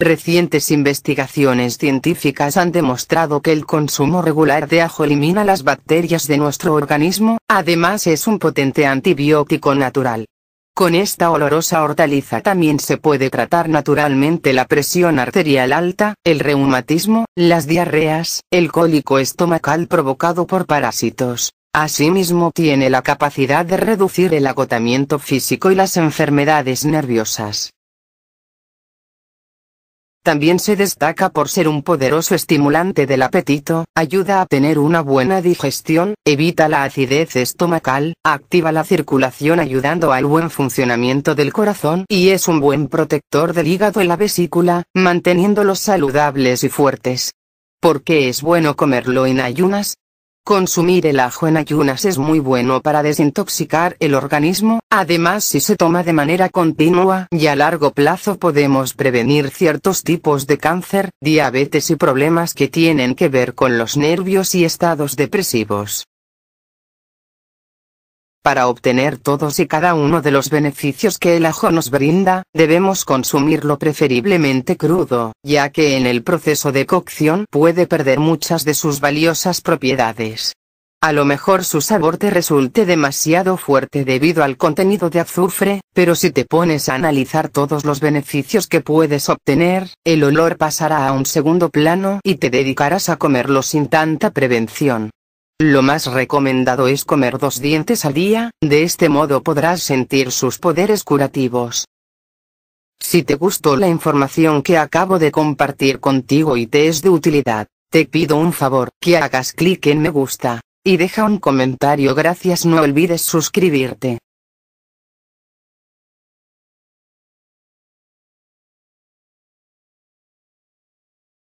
Recientes investigaciones científicas han demostrado que el consumo regular de ajo elimina las bacterias de nuestro organismo, además es un potente antibiótico natural. Con esta olorosa hortaliza también se puede tratar naturalmente la presión arterial alta, el reumatismo, las diarreas, el cólico estomacal provocado por parásitos. Asimismo tiene la capacidad de reducir el agotamiento físico y las enfermedades nerviosas. También se destaca por ser un poderoso estimulante del apetito, ayuda a tener una buena digestión, evita la acidez estomacal, activa la circulación ayudando al buen funcionamiento del corazón y es un buen protector del hígado y la vesícula, manteniéndolos saludables y fuertes. ¿Por qué es bueno comerlo en ayunas? Consumir el ajo en ayunas es muy bueno para desintoxicar el organismo, además si se toma de manera continua y a largo plazo podemos prevenir ciertos tipos de cáncer, diabetes y problemas que tienen que ver con los nervios y estados depresivos. Para obtener todos y cada uno de los beneficios que el ajo nos brinda, debemos consumirlo preferiblemente crudo, ya que en el proceso de cocción puede perder muchas de sus valiosas propiedades. A lo mejor su sabor te resulte demasiado fuerte debido al contenido de azufre, pero si te pones a analizar todos los beneficios que puedes obtener, el olor pasará a un segundo plano y te dedicarás a comerlo sin tanta prevención. Lo más recomendado es comer dos dientes al día, de este modo podrás sentir sus poderes curativos. Si te gustó la información que acabo de compartir contigo y te es de utilidad, te pido un favor, que hagas clic en me gusta, y deja un comentario gracias no olvides suscribirte.